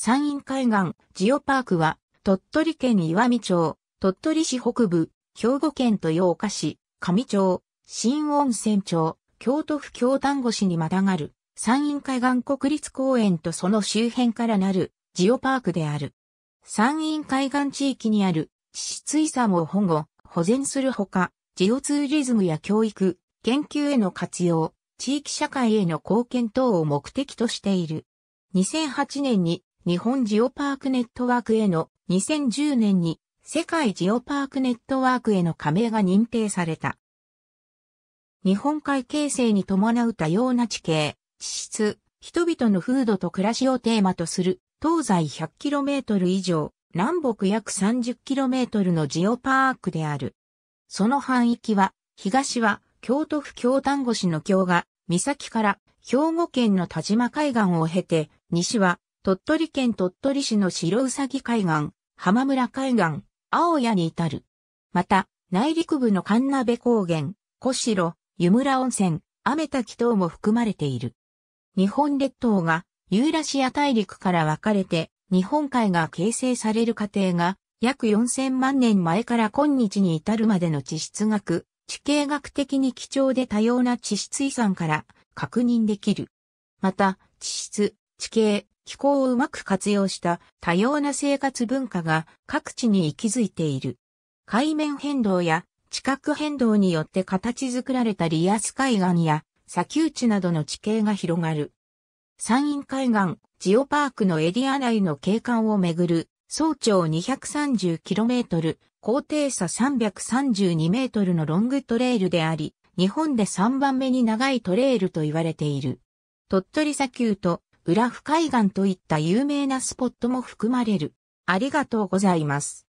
山陰海岸ジオパークは、鳥取県岩見町、鳥取市北部、兵庫県豊岡市、上町、新温泉町、京都府京丹後市にまたがる、山陰海岸国立公園とその周辺からなるジオパークである。山陰海岸地域にある地質遺産を保護、保全するほか、ジオツーリズムや教育、研究への活用、地域社会への貢献等を目的としている。2008年に日本ジオパークネットワークへの2010年に世界ジオパークネットワークへの加盟が認定された。日本海形成に伴う多様な地形、地質、人々の風土と暮らしをテーマとする東西 100km 以上、南北約 30km のジオパークである。その範囲は、東は京都府京丹後市の京が、岬から兵庫県の田島海岸を経て、西は鳥取県鳥取市の白うさぎ海岸、浜村海岸、青谷に至る。また、内陸部の神鍋高原、小城、湯村温泉、雨滝等も含まれている。日本列島がユーラシア大陸から分かれて日本海が形成される過程が約4000万年前から今日に至るまでの地質学、地形学的に貴重で多様な地質遺産から確認できる。また、地質、地形、気候をうまく活用した多様な生活文化が各地に息づいている。海面変動や地殻変動によって形づられたリアス海岸や砂丘地などの地形が広がる。山陰海岸、ジオパークのエリア内の景観をめぐる、総長 230km、高低差 332m のロングトレイルであり、日本で3番目に長いトレイルと言われている。鳥取砂丘とラフ海岸といった有名なスポットも含まれる。ありがとうございます。